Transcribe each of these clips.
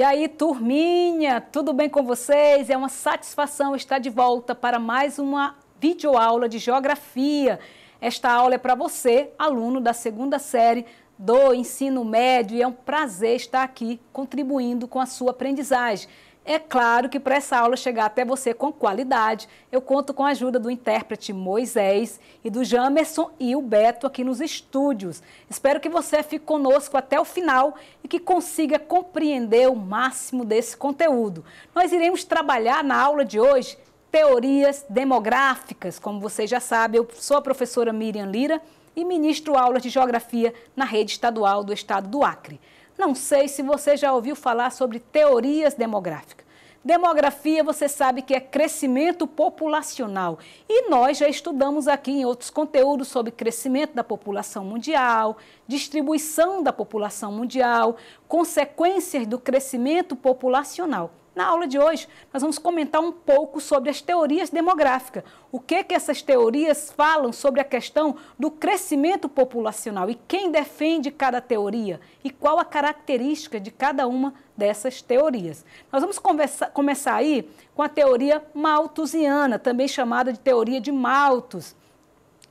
E aí, turminha, tudo bem com vocês? É uma satisfação estar de volta para mais uma videoaula de geografia. Esta aula é para você, aluno da segunda série do ensino médio, e é um prazer estar aqui contribuindo com a sua aprendizagem. É claro que para essa aula chegar até você com qualidade, eu conto com a ajuda do intérprete Moisés e do Jamerson e o Beto aqui nos estúdios. Espero que você fique conosco até o final e que consiga compreender o máximo desse conteúdo. Nós iremos trabalhar na aula de hoje teorias demográficas. Como você já sabe, eu sou a professora Miriam Lira e ministro aulas de geografia na rede estadual do estado do Acre. Não sei se você já ouviu falar sobre teorias demográficas. Demografia, você sabe que é crescimento populacional. E nós já estudamos aqui em outros conteúdos sobre crescimento da população mundial, distribuição da população mundial, consequências do crescimento populacional. Na aula de hoje, nós vamos comentar um pouco sobre as teorias demográficas. O que que essas teorias falam sobre a questão do crescimento populacional e quem defende cada teoria e qual a característica de cada uma dessas teorias. Nós vamos conversa, começar aí com a teoria malthusiana, também chamada de teoria de Malthus.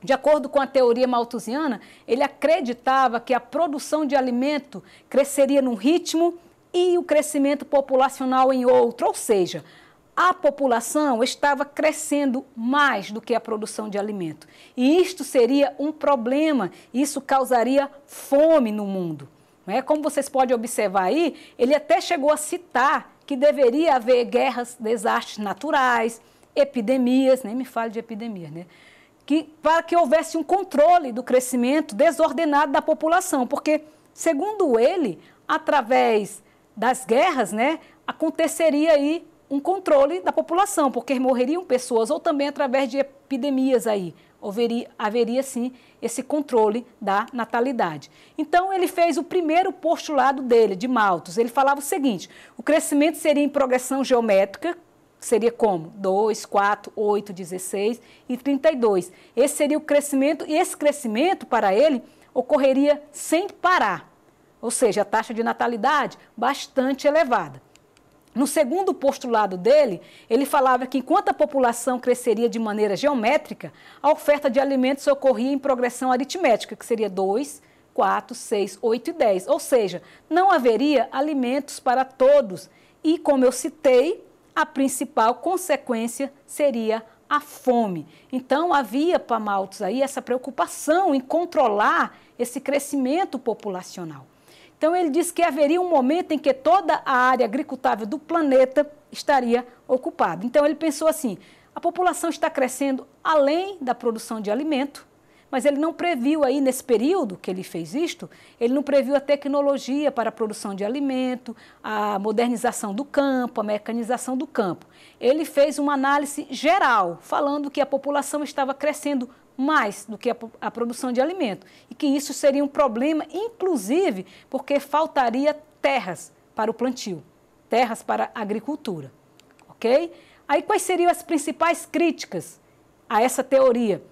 De acordo com a teoria malthusiana, ele acreditava que a produção de alimento cresceria num ritmo e o crescimento populacional em outro, ou seja, a população estava crescendo mais do que a produção de alimento. E isto seria um problema, isso causaria fome no mundo. É? Como vocês podem observar aí, ele até chegou a citar que deveria haver guerras, desastres naturais, epidemias, nem me fale de epidemias, né? Que, para que houvesse um controle do crescimento desordenado da população, porque, segundo ele, através das guerras, né, aconteceria aí um controle da população, porque morreriam pessoas, ou também através de epidemias aí. Haveria, haveria sim esse controle da natalidade. Então, ele fez o primeiro postulado dele, de Malthus. Ele falava o seguinte: o crescimento seria em progressão geométrica, seria como? 2, 4, 8, 16 e 32. Esse seria o crescimento, e esse crescimento, para ele, ocorreria sem parar ou seja, a taxa de natalidade bastante elevada. No segundo postulado dele, ele falava que enquanto a população cresceria de maneira geométrica, a oferta de alimentos ocorria em progressão aritmética, que seria 2, 4, 6, 8 e 10. Ou seja, não haveria alimentos para todos. E, como eu citei, a principal consequência seria a fome. Então, havia para Maltos aí essa preocupação em controlar esse crescimento populacional. Então, ele disse que haveria um momento em que toda a área agricultável do planeta estaria ocupada. Então, ele pensou assim: a população está crescendo além da produção de alimento, mas ele não previu aí nesse período que ele fez isto, ele não previu a tecnologia para a produção de alimento, a modernização do campo, a mecanização do campo. Ele fez uma análise geral, falando que a população estava crescendo mais do que a, a, produção de alimento. E que isso seria um problema, inclusive, porque faltaria terras para o plantio, terras para a agricultura. Ok? Aí, quais seriam as principais críticas a essa teoria?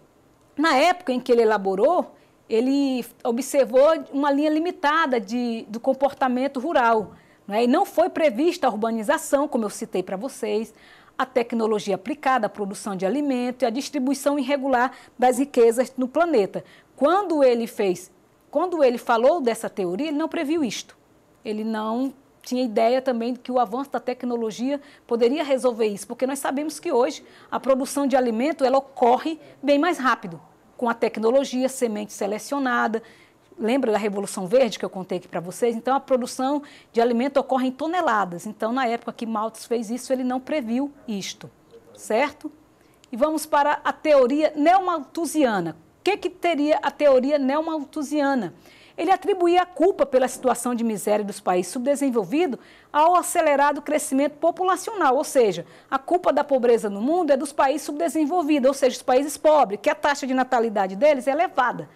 Na época em que ele elaborou, ele observou uma linha limitada de, do comportamento rural. Né? E não foi prevista a urbanização, como eu citei para vocês, a tecnologia aplicada à produção de alimento e a distribuição irregular das riquezas no planeta. Quando ele fez, quando ele falou dessa teoria, ele não previu isto. Ele não tinha ideia também que o avanço da tecnologia poderia resolver isso, porque nós sabemos que hoje a produção de alimento ela ocorre bem mais rápido, com a tecnologia, semente selecionada, lembra da Revolução Verde que eu contei aqui para vocês? Então, a produção de alimento ocorre em toneladas. Então, na época que Malthus fez isso, ele não previu isto, certo? E vamos para a teoria neomalthusiana. O que, que teria a teoria neomalthusiana? Ele atribuía a culpa pela situação de miséria dos países subdesenvolvidos ao acelerado crescimento populacional, ou seja, a culpa da pobreza no mundo é dos países subdesenvolvidos, ou seja, os países pobres, que a taxa de natalidade deles é elevada.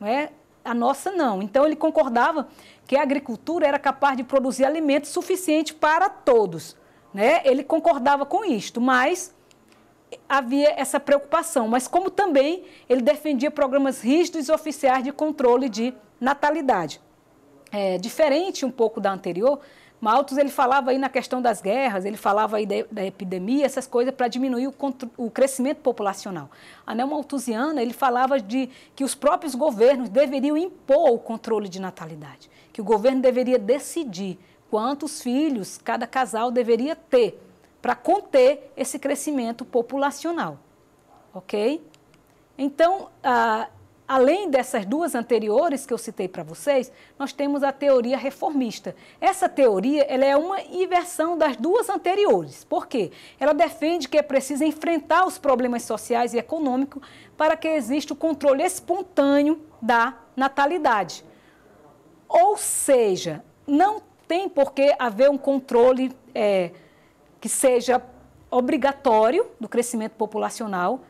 Não é? a nossa não. Então ele concordava que a agricultura era capaz de produzir alimento suficiente para todos. Né? Ele concordava com isto, mas havia essa preocupação. Mas como também ele defendia programas rígidos e oficiais de controle de natalidade. É, diferente um pouco da anterior, Malthus ele falava aí na questão das guerras, ele falava aí da, da epidemia, essas coisas para diminuir o, o, crescimento populacional. A Malthusiana ele falava de que os próprios governos deveriam impor o controle de natalidade, que o governo deveria decidir quantos filhos cada casal deveria ter para conter esse crescimento populacional, ok? Então, ah, além dessas duas anteriores que eu citei para vocês, nós temos a teoria reformista. Essa teoria ela é uma inversão das duas anteriores. Por quê? Ela defende que é preciso enfrentar os problemas sociais e econômicos para que exista o controle espontâneo da natalidade. Ou seja, não tem por que haver um controle é, que seja obrigatório do crescimento populacional,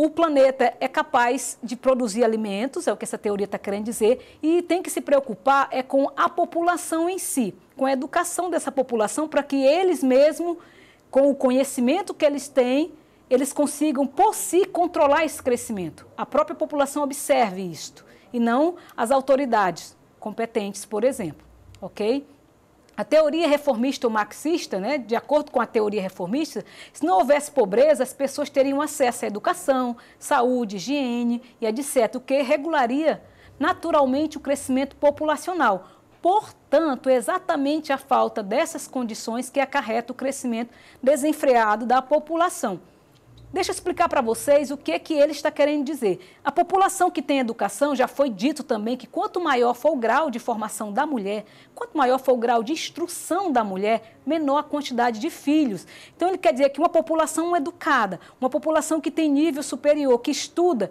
o planeta é capaz de produzir alimentos, é o que essa teoria está querendo dizer, e tem que se preocupar é com a população em si, com a educação dessa população para que eles mesmos, com o conhecimento que eles têm, eles consigam por si controlar esse crescimento. A própria população observe isto e não as autoridades competentes, por exemplo, ok? A teoria reformista ou marxista, né, de acordo com a teoria reformista, se não houvesse pobreza, as pessoas teriam acesso à educação, saúde, higiene e etc., o que regularia naturalmente o crescimento populacional. Portanto, é exatamente a falta dessas condições que acarreta o crescimento desenfreado da população. Deixa eu explicar para vocês o que que ele está querendo dizer. A população que tem educação, já foi dito também que quanto maior for o grau de formação da mulher, quanto maior for o grau de instrução da mulher, menor a quantidade de filhos. Então ele quer dizer que uma população educada, uma população que tem nível superior, que estuda,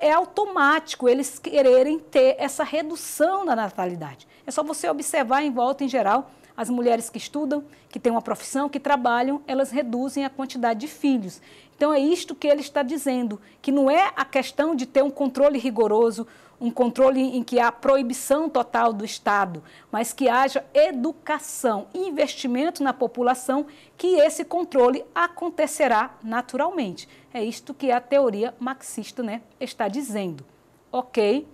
é automático eles quererem ter essa redução da natalidade. É só você observar em volta em geral as mulheres que estudam, que têm uma profissão, que trabalham, elas reduzem a quantidade de filhos. Então é isto que ele está dizendo, que não é a questão de ter um controle rigoroso, um controle em que há proibição total do Estado, mas que haja educação, investimento na população, que esse controle acontecerá naturalmente. É isto que a teoria marxista né, está dizendo. Ok,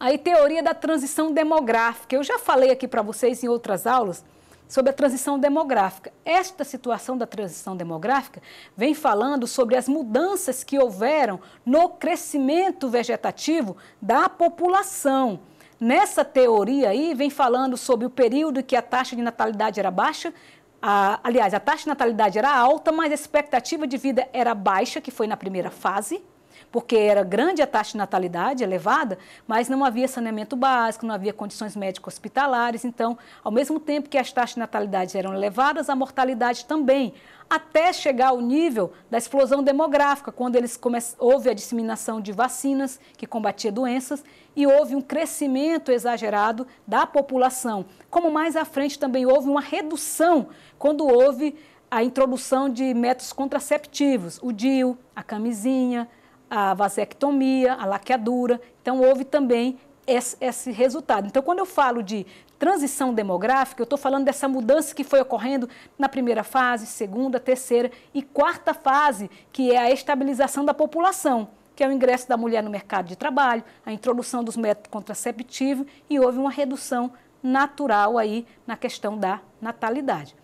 Aí, teoria da transição demográfica. Eu já falei aqui para vocês em outras aulas sobre a transição demográfica. Esta situação da transição demográfica vem falando sobre as mudanças que houveram no crescimento vegetativo da população. Nessa teoria aí, vem falando sobre o período em que a taxa de natalidade era baixa, a, aliás, a taxa de natalidade era alta, mas a expectativa de vida era baixa, que foi na primeira fase, porque era grande a taxa de natalidade, elevada, mas não havia saneamento básico, não havia condições médico-hospitalares. Então, ao mesmo tempo que as taxas de natalidade eram elevadas, a mortalidade também até chegar ao nível da explosão demográfica, quando eles come... houve a disseminação de vacinas que combatia doenças e houve um crescimento exagerado da população. Como mais à frente também houve uma redução quando houve a introdução de métodos contraceptivos, o DIU, a camisinha, a vasectomia, a laqueadura. Então, houve também esse, esse resultado. Então, quando eu falo de transição demográfica, eu estou falando dessa mudança que foi ocorrendo na primeira fase, segunda, terceira e quarta fase, que é a estabilização da população, que é o ingresso da mulher no mercado de trabalho, a introdução dos métodos contraceptivos e houve uma redução natural aí na questão da natalidade.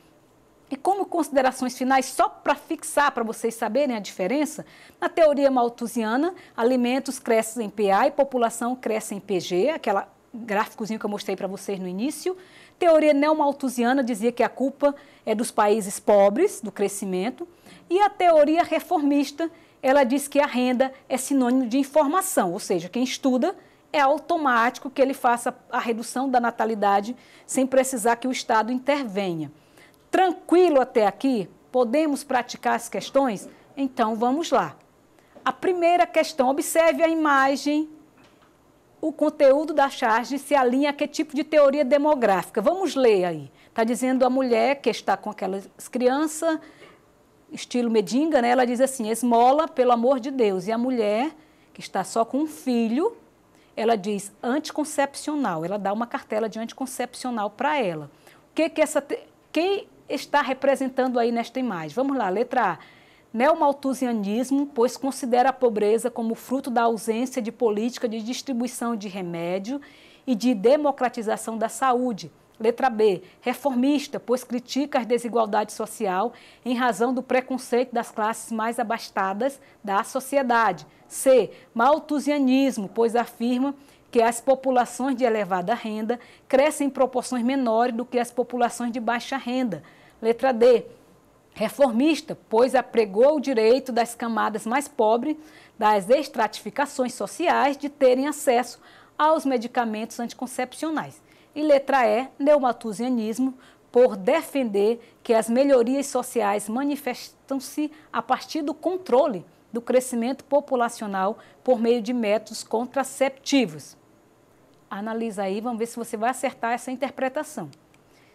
E como considerações finais, só para fixar, para vocês saberem a diferença, na teoria malthusiana, alimentos crescem em PA e população cresce em PG, aquela gráficozinho que eu mostrei para vocês no início. Teoria neomalthusiana dizia que a culpa é dos países pobres, do crescimento. E a teoria reformista, ela diz que a renda é sinônimo de informação, ou seja, quem estuda é automático que ele faça a redução da natalidade sem precisar que o Estado intervenha tranquilo até aqui? Podemos praticar as questões? Então vamos lá. A primeira questão, observe a imagem. O conteúdo da charge se alinha a que tipo de teoria demográfica? Vamos ler aí. Está dizendo a mulher que está com aquelas crianças, estilo Medinga, né? ela diz assim: esmola pelo amor de Deus. E a mulher, que está só com um filho, ela diz anticoncepcional. Ela dá uma cartela de anticoncepcional para ela. O que, que essa. Te... Quem está representando aí nesta imagem? Vamos lá, letra A. Neomalthusianismo, pois considera a pobreza como fruto da ausência de política de distribuição de remédio e de democratização da saúde. Letra B, reformista, pois critica a desigualdade social em razão do preconceito das classes mais abastadas da sociedade. C, malthusianismo, pois afirma que as populações de elevada renda crescem em proporções menores do que as populações de baixa renda. Letra D. Reformista, pois apregou o direito das camadas mais pobres, das estratificações sociais, de terem acesso aos medicamentos anticoncepcionais. E letra E, neomatusianismo, por defender que as melhorias sociais manifestam-se a partir do controle do crescimento populacional por meio de métodos contraceptivos analisa aí, vamos ver se você vai acertar essa interpretação.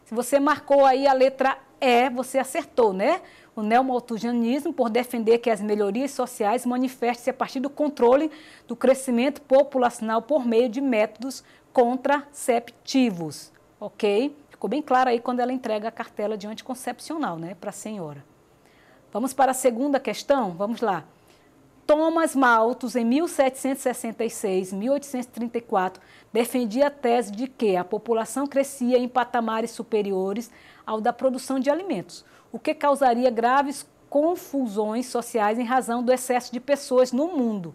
Se você marcou aí a letra E, você acertou, né? O neomaltusianismo, por defender que as melhorias sociais manifestem-se a partir do controle do crescimento populacional por meio de métodos contraceptivos, ok? Ficou bem claro aí quando ela entrega a cartela de anticoncepcional, né, para a senhora. Vamos para a segunda questão? Vamos lá. Thomas Malthus, em 1766, 1834, defendia a tese de que a população crescia em patamares superiores ao da produção de alimentos, o que causaria graves confusões sociais em razão do excesso de pessoas no mundo.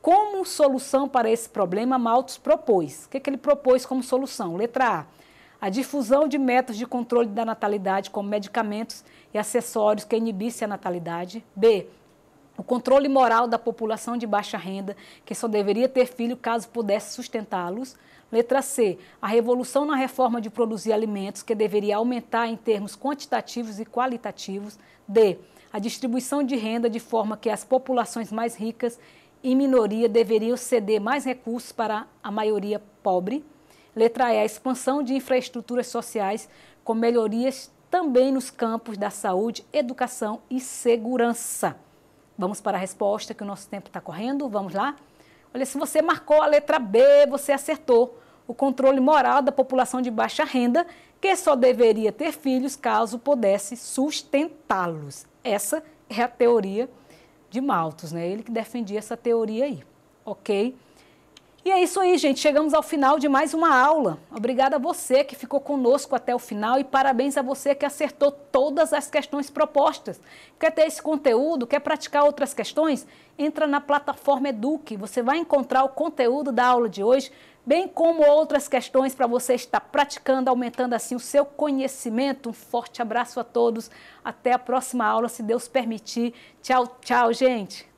Como solução para esse problema, Malthus propôs. O que, que ele propôs como solução? Letra A. A difusão de métodos de controle da natalidade, como medicamentos e acessórios que inibissem a natalidade. B o controle moral da população de baixa renda, que só deveria ter filho caso pudesse sustentá-los. Letra C, a revolução na reforma de produzir alimentos, que deveria aumentar em termos quantitativos e qualitativos. D, a distribuição de renda de forma que as populações mais ricas e minoria deveriam ceder mais recursos para a maioria pobre. Letra E, a expansão de infraestruturas sociais com melhorias também nos campos da saúde, educação e segurança. Vamos para a resposta, que o nosso tempo está correndo. Vamos lá? Olha, se você marcou a letra B, você acertou. O controle moral da população de baixa renda, que só deveria ter filhos caso pudesse sustentá-los. Essa é a teoria de Malthus, né? Ele que defendia essa teoria aí, ok? E é isso aí, gente. Chegamos ao final de mais uma aula. Obrigada a você que ficou conosco até o final e parabéns a você que acertou todas as questões propostas. Quer ter esse conteúdo? Quer praticar outras questões? Entra na plataforma Eduque. Você vai encontrar o conteúdo da aula de hoje, bem como outras questões para você estar praticando, aumentando assim o seu conhecimento. Um forte abraço a todos. Até a próxima aula, se Deus permitir. Tchau, tchau, gente.